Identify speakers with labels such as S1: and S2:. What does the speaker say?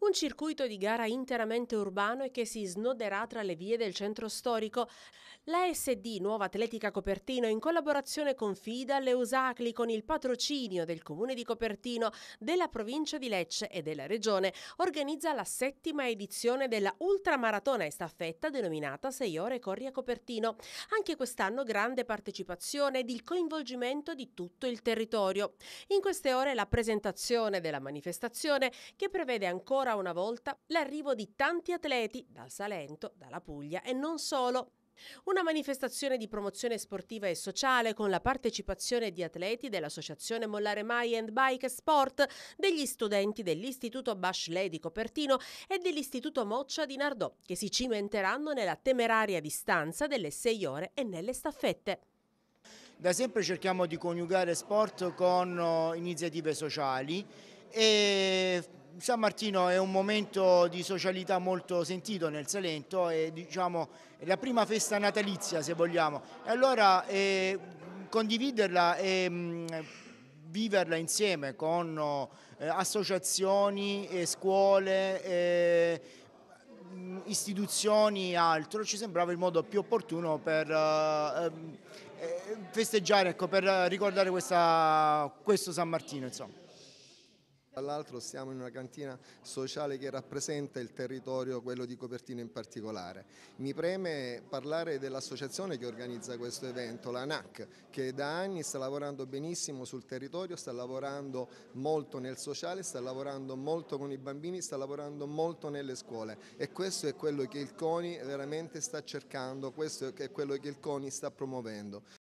S1: Un circuito di gara interamente urbano e che si snoderà tra le vie del centro storico. La SD Nuova Atletica Copertino, in collaborazione con FIDA, le Usacli, con il patrocinio del comune di Copertino, della provincia di Lecce e della regione, organizza la settima edizione della ultramaratona e staffetta denominata 6 ore corri a Copertino. Anche quest'anno grande partecipazione ed il coinvolgimento di tutto il territorio. In queste ore la presentazione della manifestazione che prevede ancora ancora una volta l'arrivo di tanti atleti dal Salento, dalla Puglia e non solo. Una manifestazione di promozione sportiva e sociale con la partecipazione di atleti dell'associazione Mollare Mai and Bike Sport, degli studenti dell'istituto Bashley di Copertino e dell'istituto Moccia di Nardò, che si cimenteranno nella temeraria distanza delle 6 ore e nelle staffette.
S2: Da sempre cerchiamo di coniugare sport con oh, iniziative sociali e San Martino è un momento di socialità molto sentito nel Salento, è, diciamo, è la prima festa natalizia se vogliamo, e allora eh, condividerla e mh, mm, viverla insieme con eh, associazioni, eh, scuole, mm, istituzioni e altro ci sembrava il modo più opportuno per eh, ehm, eh, festeggiare, ecco, per ricordare questa, questo San Martino. Insomma.
S3: Dall'altro siamo in una cantina sociale che rappresenta il territorio, quello di Copertino in particolare. Mi preme parlare dell'associazione che organizza questo evento, la NAC, che da anni sta lavorando benissimo sul territorio, sta lavorando molto nel sociale, sta lavorando molto con i bambini, sta lavorando molto nelle scuole e questo è quello che il CONI veramente sta cercando, questo è quello che il CONI sta promuovendo.